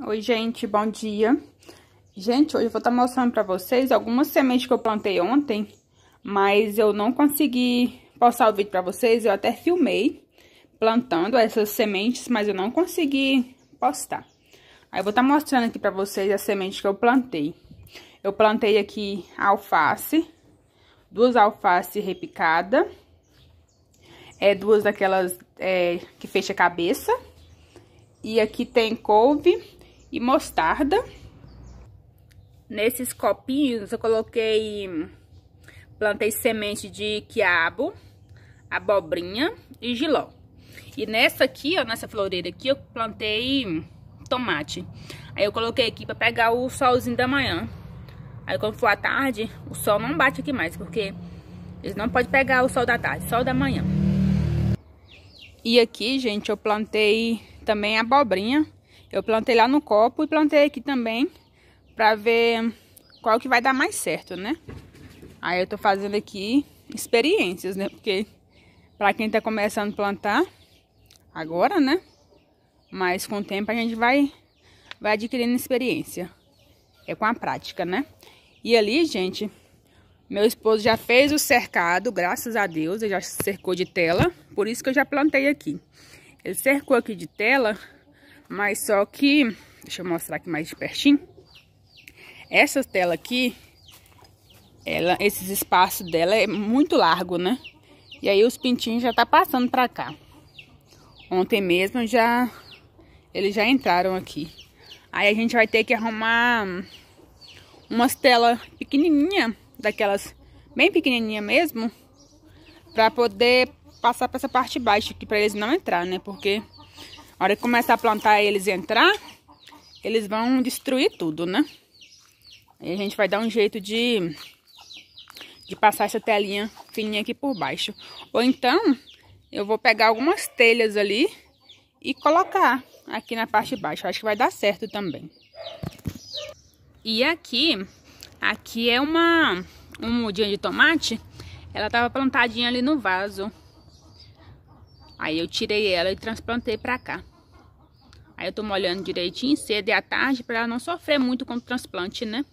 Oi, gente, bom dia. Gente, hoje eu vou estar tá mostrando para vocês algumas sementes que eu plantei ontem, mas eu não consegui postar o vídeo para vocês, eu até filmei plantando essas sementes, mas eu não consegui postar. Aí eu vou estar tá mostrando aqui para vocês as sementes que eu plantei. Eu plantei aqui alface, duas alface repicada, é, duas daquelas é, que fecha a cabeça, e aqui tem couve, e mostarda. Nesses copinhos eu coloquei, plantei semente de quiabo, abobrinha e giló. E nessa aqui, ó, nessa floreira aqui, eu plantei tomate. Aí eu coloquei aqui pra pegar o solzinho da manhã. Aí quando for à tarde, o sol não bate aqui mais, porque eles não podem pegar o sol da tarde, sol da manhã. E aqui, gente, eu plantei também abobrinha. Eu plantei lá no copo e plantei aqui também pra ver qual que vai dar mais certo, né? Aí eu tô fazendo aqui experiências, né? Porque pra quem tá começando a plantar agora, né? Mas com o tempo a gente vai, vai adquirindo experiência. É com a prática, né? E ali, gente, meu esposo já fez o cercado, graças a Deus, ele já cercou de tela, por isso que eu já plantei aqui. Ele cercou aqui de tela mas só que, deixa eu mostrar aqui mais de pertinho. Essa tela aqui, ela, esses espaços dela é muito largo, né? E aí os pintinhos já tá passando pra cá. Ontem mesmo já, eles já entraram aqui. Aí a gente vai ter que arrumar umas telas pequenininha, daquelas bem pequenininha mesmo, pra poder passar pra essa parte baixa aqui, pra eles não entrar, né? Porque a hora que começar a plantar eles entrar, eles vão destruir tudo, né? E a gente vai dar um jeito de, de passar essa telinha fininha aqui por baixo. Ou então, eu vou pegar algumas telhas ali e colocar aqui na parte de baixo. acho que vai dar certo também. E aqui, aqui é uma um mudinha de tomate. Ela tava plantadinha ali no vaso. Aí eu tirei ela e transplantei pra cá. Aí eu tô molhando direitinho, cedo e à tarde, para não sofrer muito com o transplante, né?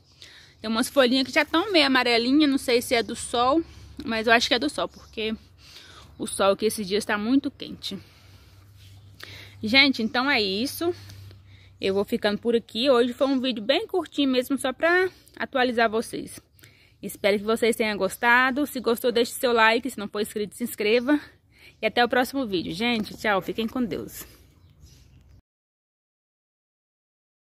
Tem umas folhinhas que já estão meio amarelinha, não sei se é do sol, mas eu acho que é do sol, porque o sol que esses dias está muito quente. Gente, então é isso. Eu vou ficando por aqui. Hoje foi um vídeo bem curtinho mesmo, só para atualizar vocês. Espero que vocês tenham gostado. Se gostou, deixe seu like. Se não for inscrito, se inscreva. E até o próximo vídeo, gente. Tchau. Fiquem com Deus.